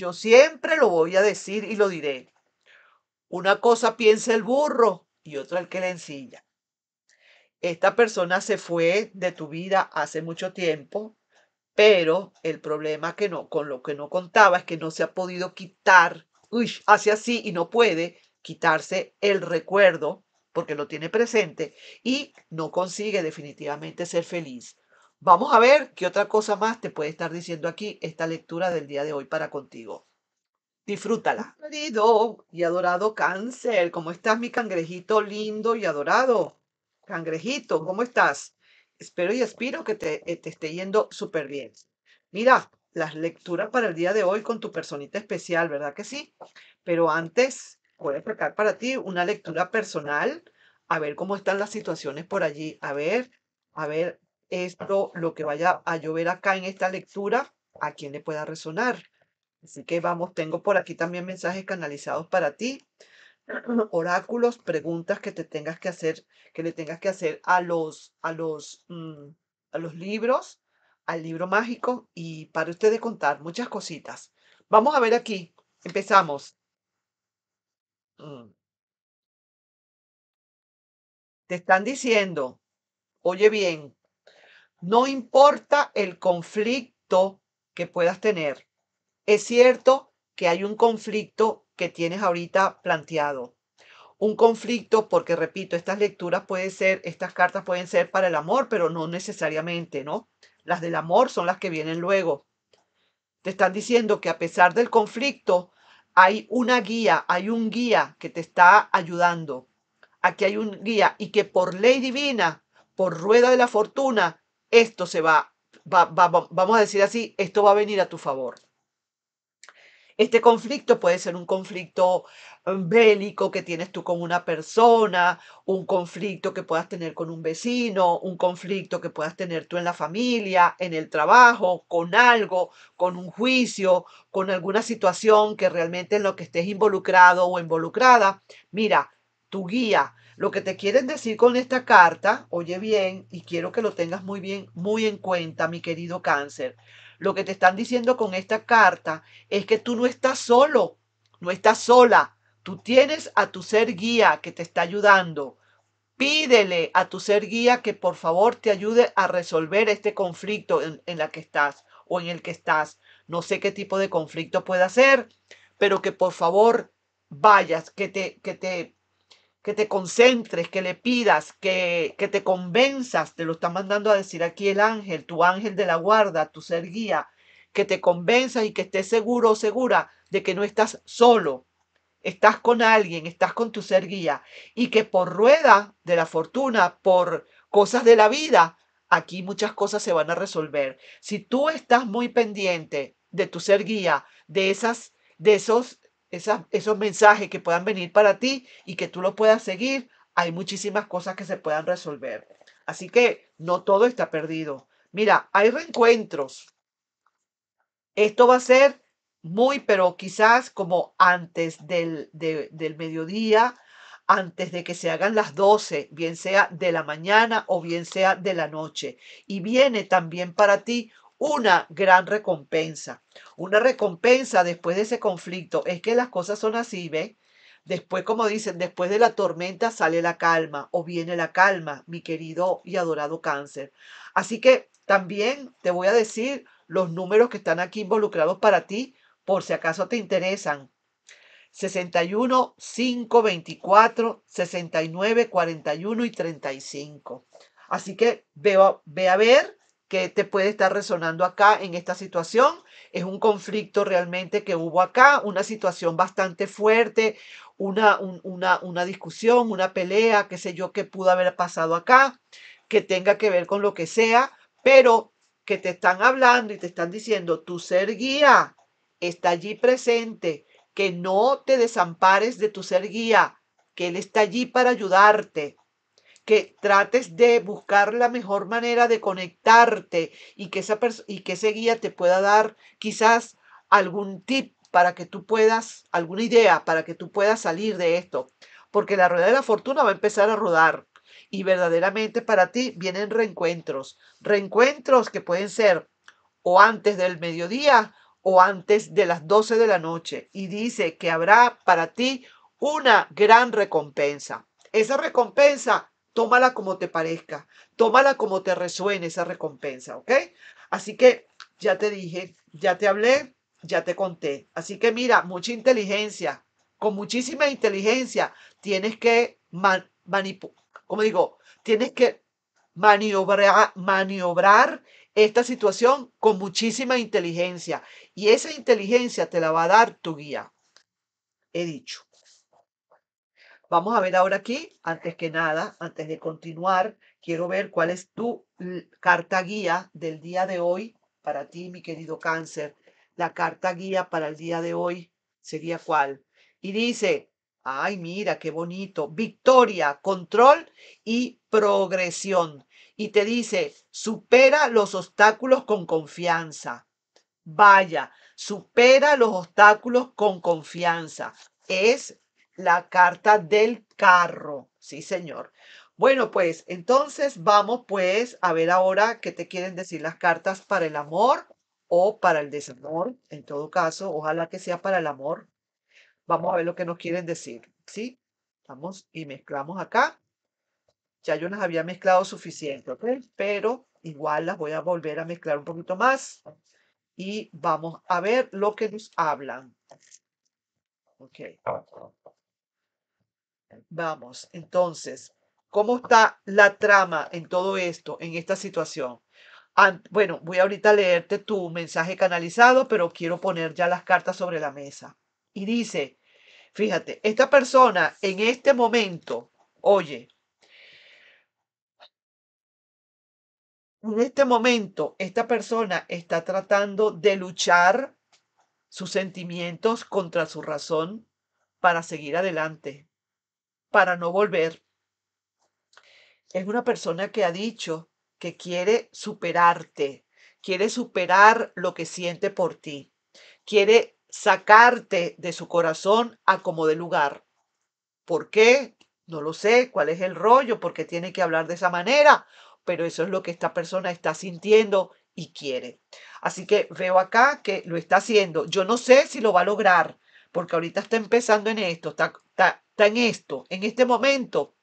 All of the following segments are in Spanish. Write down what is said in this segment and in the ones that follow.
Yo siempre lo voy a decir y lo diré. Una cosa piensa el burro y otra el que le encilla. Esta persona se fue de tu vida hace mucho tiempo, pero el problema que no, con lo que no contaba es que no se ha podido quitar, uy, hace así y no puede quitarse el recuerdo porque lo tiene presente y no consigue definitivamente ser feliz. Vamos a ver qué otra cosa más te puede estar diciendo aquí esta lectura del día de hoy para contigo. Disfrútala. Querido y adorado cáncer, ¿cómo estás mi cangrejito lindo y adorado? Cangrejito, ¿cómo estás? Espero y aspiro que te, eh, te esté yendo súper bien. Mira, las lecturas para el día de hoy con tu personita especial, ¿verdad que sí? Pero antes, voy a explicar para ti una lectura personal, a ver cómo están las situaciones por allí, a ver, a ver, esto, lo que vaya a llover acá en esta lectura, a quien le pueda resonar. Así que vamos, tengo por aquí también mensajes canalizados para ti, oráculos, preguntas que te tengas que hacer, que le tengas que hacer a los, a los, mm, a los libros, al libro mágico y para ustedes contar muchas cositas. Vamos a ver aquí, empezamos. Mm. Te están diciendo, oye bien, no importa el conflicto que puedas tener. Es cierto que hay un conflicto que tienes ahorita planteado. Un conflicto, porque repito, estas lecturas pueden ser, estas cartas pueden ser para el amor, pero no necesariamente, ¿no? Las del amor son las que vienen luego. Te están diciendo que a pesar del conflicto, hay una guía, hay un guía que te está ayudando. Aquí hay un guía y que por ley divina, por rueda de la fortuna, esto se va, vamos a decir así, esto va a venir a tu favor. Este conflicto puede ser un conflicto eh, bélico que tienes tú con una persona, un conflicto que puedas tener con un vecino, un conflicto que puedas tener tú en la familia, en el trabajo, con algo, con un juicio, con alguna situación que realmente en lo que estés involucrado o involucrada. Mira, tu guía, lo que te quieren decir con esta carta, oye bien, y quiero que lo tengas muy bien, muy en cuenta, mi querido cáncer. Lo que te están diciendo con esta carta es que tú no estás solo, no estás sola. Tú tienes a tu ser guía que te está ayudando. Pídele a tu ser guía que por favor te ayude a resolver este conflicto en, la que estás o en el que estás. No sé qué tipo de conflicto pueda ser, pero que por favor vayas, que te, que te que te concentres, que le pidas, que, que te convenzas, te lo está mandando a decir aquí el ángel, tu ángel de la guarda, tu ser guía, que te convenzas y que estés seguro o segura de que no estás solo, estás con alguien, estás con tu ser guía y que por rueda de la fortuna, por cosas de la vida, aquí muchas cosas se van a resolver. Si tú estás muy pendiente de tu ser guía, de esas de esos esos mensajes que puedan venir para ti y que tú lo puedas seguir, hay muchísimas cosas que se puedan resolver. Así que no todo está perdido. Mira, hay reencuentros. Esto va a ser muy, pero quizás como antes del, del mediodía, antes de que se hagan las 12, bien sea de la mañana o bien sea de la noche. Y viene también para ti una gran recompensa. Una recompensa después de ese conflicto. Es que las cosas son así, ¿ves? Después, como dicen, después de la tormenta sale la calma o viene la calma, mi querido y adorado cáncer. Así que también te voy a decir los números que están aquí involucrados para ti, por si acaso te interesan. 61, 5, 24, 69, 41 y 35. Así que ve, ve a ver que te puede estar resonando acá en esta situación. Es un conflicto realmente que hubo acá, una situación bastante fuerte, una, una, una discusión, una pelea, qué sé yo, que pudo haber pasado acá, que tenga que ver con lo que sea, pero que te están hablando y te están diciendo, tu ser guía está allí presente, que no te desampares de tu ser guía, que Él está allí para ayudarte, que trates de buscar la mejor manera de conectarte y que, esa y que ese guía te pueda dar quizás algún tip para que tú puedas, alguna idea para que tú puedas salir de esto. Porque la rueda de la fortuna va a empezar a rodar y verdaderamente para ti vienen reencuentros. Reencuentros que pueden ser o antes del mediodía o antes de las 12 de la noche. Y dice que habrá para ti una gran recompensa. Esa recompensa Tómala como te parezca, tómala como te resuene esa recompensa, ¿ok? Así que ya te dije, ya te hablé, ya te conté. Así que mira, mucha inteligencia, con muchísima inteligencia tienes que como digo, tienes que maniobrar, maniobrar esta situación con muchísima inteligencia y esa inteligencia te la va a dar tu guía. He dicho. Vamos a ver ahora aquí, antes que nada, antes de continuar, quiero ver cuál es tu carta guía del día de hoy para ti, mi querido cáncer. La carta guía para el día de hoy sería cuál. Y dice, ay, mira, qué bonito, victoria, control y progresión. Y te dice, supera los obstáculos con confianza. Vaya, supera los obstáculos con confianza. Es la carta del carro. Sí, señor. Bueno, pues entonces vamos pues a ver ahora qué te quieren decir las cartas para el amor o para el desamor. En todo caso, ojalá que sea para el amor. Vamos a ver lo que nos quieren decir. ¿Sí? Vamos y mezclamos acá. Ya yo las había mezclado suficiente, Pero igual las voy a volver a mezclar un poquito más. Y vamos a ver lo que nos hablan. Ok. Vamos, entonces, ¿cómo está la trama en todo esto, en esta situación? bueno, voy ahorita a leerte tu mensaje canalizado, pero quiero poner ya las cartas sobre la mesa. Y dice, fíjate, esta persona en este momento, oye, en este momento esta persona está tratando de luchar sus sentimientos contra su razón para seguir adelante, para no volver. Es una persona que ha dicho que quiere superarte, quiere superar lo que siente por ti, quiere sacarte de su corazón a como de lugar. ¿Por qué? No lo sé, cuál es el rollo, por qué tiene que hablar de esa manera, pero eso es lo que esta persona está sintiendo y quiere. Así que veo acá que lo está haciendo. Yo no sé si lo va a lograr, porque ahorita está empezando en esto, está, en esto, en este momento.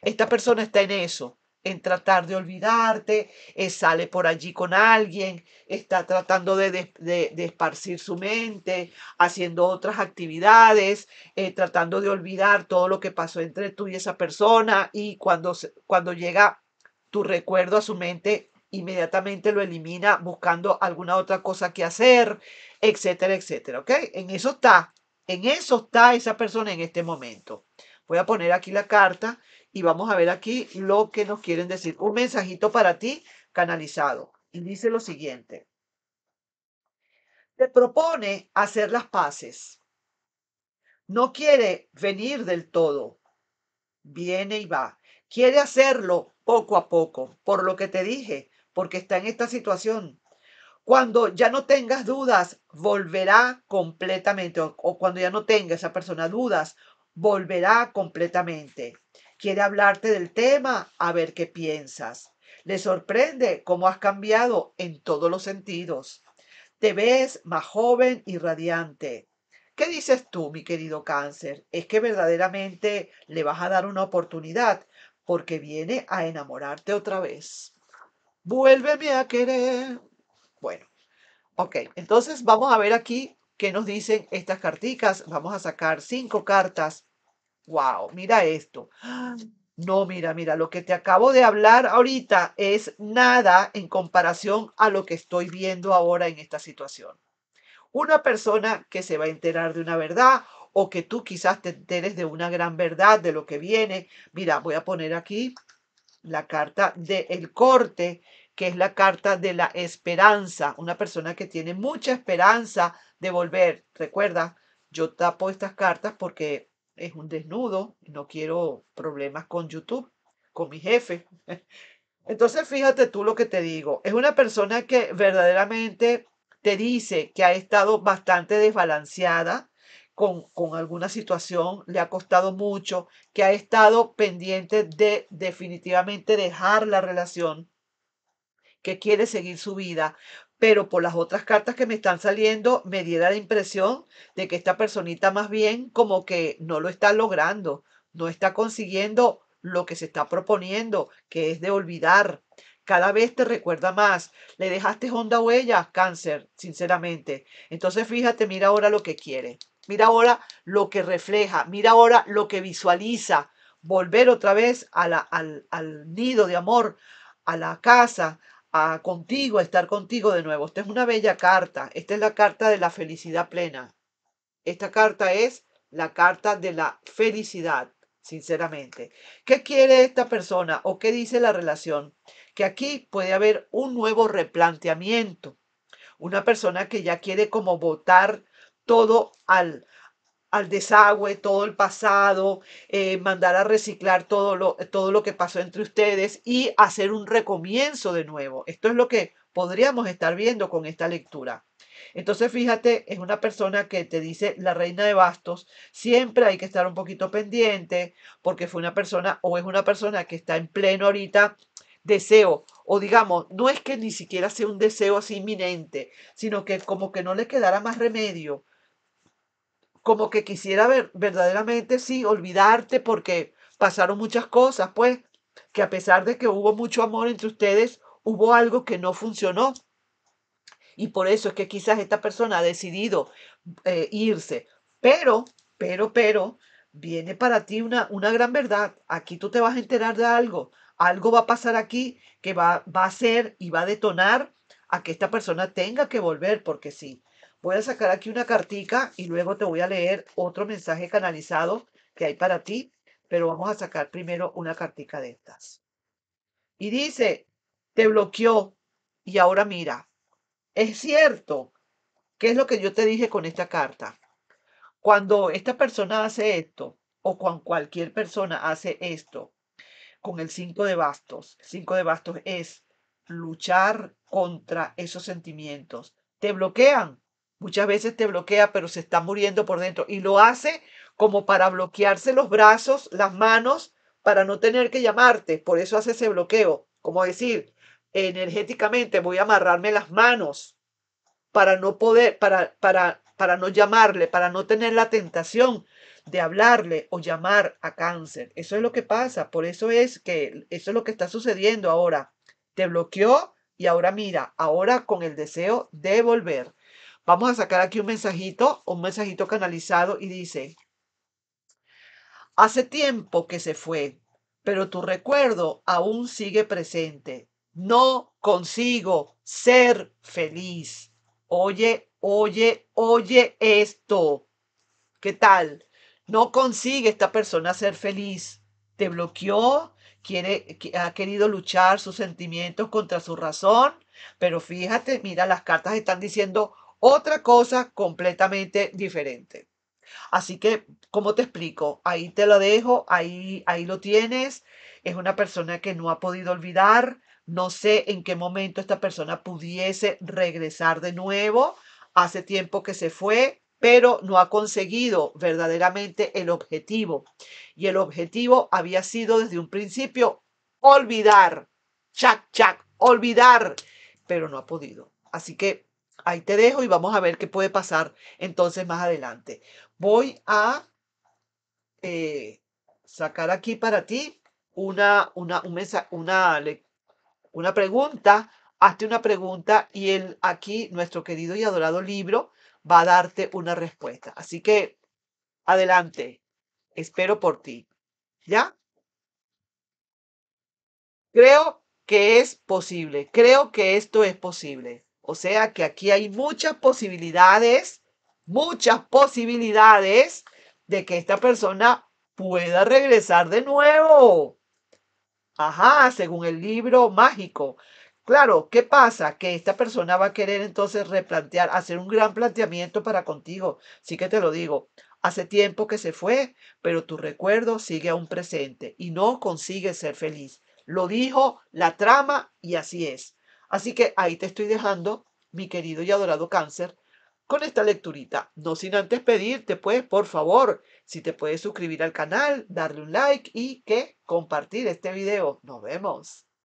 Esta persona está en eso, en tratar de olvidarte, eh, sale por allí con alguien, está tratando de, de, esparcir su mente, haciendo otras actividades, eh, tratando de olvidar todo lo que pasó entre tú y esa persona y cuando, cuando llega tu recuerdo a su mente, inmediatamente lo elimina buscando alguna otra cosa que hacer, etcétera, etcétera, ¿ok? En eso está. En eso está esa persona en este momento. Voy a poner aquí la carta y vamos a ver aquí lo que nos quieren decir. Un mensajito para ti canalizado. Y dice lo siguiente. Te propone hacer las paces. No quiere venir del todo. Viene y va. Quiere hacerlo poco a poco, por lo que te dije, porque está en esta situación cuando ya no tengas dudas, volverá completamente, o, cuando ya no tenga esa persona dudas, volverá completamente. Quiere hablarte del tema, a ver qué piensas. Le sorprende cómo has cambiado en todos los sentidos. Te ves más joven y radiante. ¿Qué dices tú, mi querido cáncer? Es que verdaderamente le vas a dar una oportunidad porque viene a enamorarte otra vez. Vuélveme a querer. Bueno, ok, entonces vamos a ver aquí qué nos dicen estas carticas. Vamos a sacar cinco cartas. ¡Wow! Mira esto. No, mira, mira, lo que te acabo de hablar ahorita es nada en comparación a lo que estoy viendo ahora en esta situación. Una persona que se va a enterar de una verdad o que tú quizás te enteres de una gran verdad, de lo que viene. Mira, voy a poner aquí la carta del corte que es la carta de la esperanza, una persona que tiene mucha esperanza de volver. Recuerda, yo tapo estas cartas porque es un desnudo, no quiero problemas con YouTube, con mi jefe. Entonces fíjate tú lo que te digo, es una persona que verdaderamente te dice que ha estado bastante desbalanceada, con, con, alguna situación, le ha costado mucho, que ha estado pendiente de definitivamente dejar la relación, que quiere seguir su vida, pero por las otras cartas que me están saliendo me diera la impresión de que esta personita más bien como que no lo está logrando, no está consiguiendo lo que se está proponiendo, que es de olvidar. Cada vez te recuerda más. Le dejaste honda huella, cáncer, sinceramente. Entonces fíjate, mira ahora lo que quiere. Mira ahora lo que refleja. Mira ahora lo que visualiza. Volver otra vez a la, al, al nido de amor, a la casa, a contigo, a estar contigo de nuevo. Esta es una bella carta. Esta es la carta de la felicidad plena. Esta carta es la carta de la felicidad, sinceramente. ¿Qué quiere esta persona o qué dice la relación? Que aquí puede haber un nuevo replanteamiento. Una persona que ya quiere como votar todo al, al desagüe todo el pasado, eh, mandar a reciclar todo lo, todo lo que pasó entre ustedes y hacer un recomienzo de nuevo. Esto es lo que podríamos estar viendo con esta lectura. Entonces, fíjate, es una persona que te dice, la reina de bastos, siempre hay que estar un poquito pendiente porque fue una persona o es una persona que está en pleno ahorita deseo o digamos, no es que ni siquiera sea un deseo así inminente, sino que como que no le quedara más remedio como que quisiera ver, verdaderamente, sí, olvidarte porque pasaron muchas cosas, pues, que a pesar de que hubo mucho amor entre ustedes, hubo algo que no funcionó. Y por eso es que quizás esta persona ha decidido eh, irse. Pero, pero, pero, viene para ti una, una gran verdad. Aquí tú te vas a enterar de algo. Algo va a pasar aquí que va, va a ser y va a detonar a que esta persona tenga que volver, porque sí, Voy a sacar aquí una cartica y luego te voy a leer otro mensaje canalizado que hay para ti, pero vamos a sacar primero una cartica de estas. Y dice, te bloqueó y ahora mira, es cierto, ¿qué es lo que yo te dije con esta carta? Cuando esta persona hace esto o cuando cualquier persona hace esto con el 5 de bastos, cinco de bastos es luchar contra esos sentimientos. Te bloquean, Muchas veces te bloquea, pero se está muriendo por dentro. Y lo hace como para bloquearse los brazos, las manos, para no tener que llamarte. Por eso hace ese bloqueo. Como decir, energéticamente voy a amarrarme las manos para no poder, para, para, para no llamarle, para no tener la tentación de hablarle o llamar a cáncer. Eso es lo que pasa. Por eso es que eso es lo que está sucediendo ahora. Te bloqueó y ahora mira, ahora con el deseo de volver. Vamos a sacar aquí un mensajito, un mensajito canalizado y dice, hace tiempo que se fue, pero tu recuerdo aún sigue presente. No consigo ser feliz. Oye, oye, oye esto. ¿Qué tal? No consigue esta persona ser feliz. Te bloqueó, quiere, ha querido luchar sus sentimientos contra su razón, pero fíjate, mira, las cartas están diciendo otra cosa completamente diferente. Así que, ¿cómo te explico? Ahí te lo dejo, ahí, ahí lo tienes. Es una persona que no ha podido olvidar. No sé en qué momento esta persona pudiese regresar de nuevo. Hace tiempo que se fue, pero no ha conseguido verdaderamente el objetivo. Y el objetivo había sido desde un principio olvidar, chac, chac, olvidar, pero no ha podido. Así que Ahí te dejo y vamos a ver qué puede pasar entonces más adelante. Voy a eh, sacar aquí para ti una, una, una, una pregunta. Hazte una pregunta y el, aquí nuestro querido y adorado libro va a darte una respuesta. Así que adelante, espero por ti. ¿Ya? Creo que es posible, creo que esto es posible. O sea que aquí hay muchas posibilidades, muchas posibilidades de que esta persona pueda regresar de nuevo. Ajá, según el libro mágico. Claro, ¿qué pasa? Que esta persona va a querer entonces replantear, hacer un gran planteamiento para contigo. Sí que te lo digo, hace tiempo que se fue, pero tu recuerdo sigue aún presente y no consigues ser feliz. Lo dijo la trama y así es. Así que ahí te estoy dejando, mi querido y adorado cáncer, con esta lecturita. No sin antes pedirte, pues, por favor, si te puedes suscribir al canal, darle un like y que compartir este video. Nos vemos.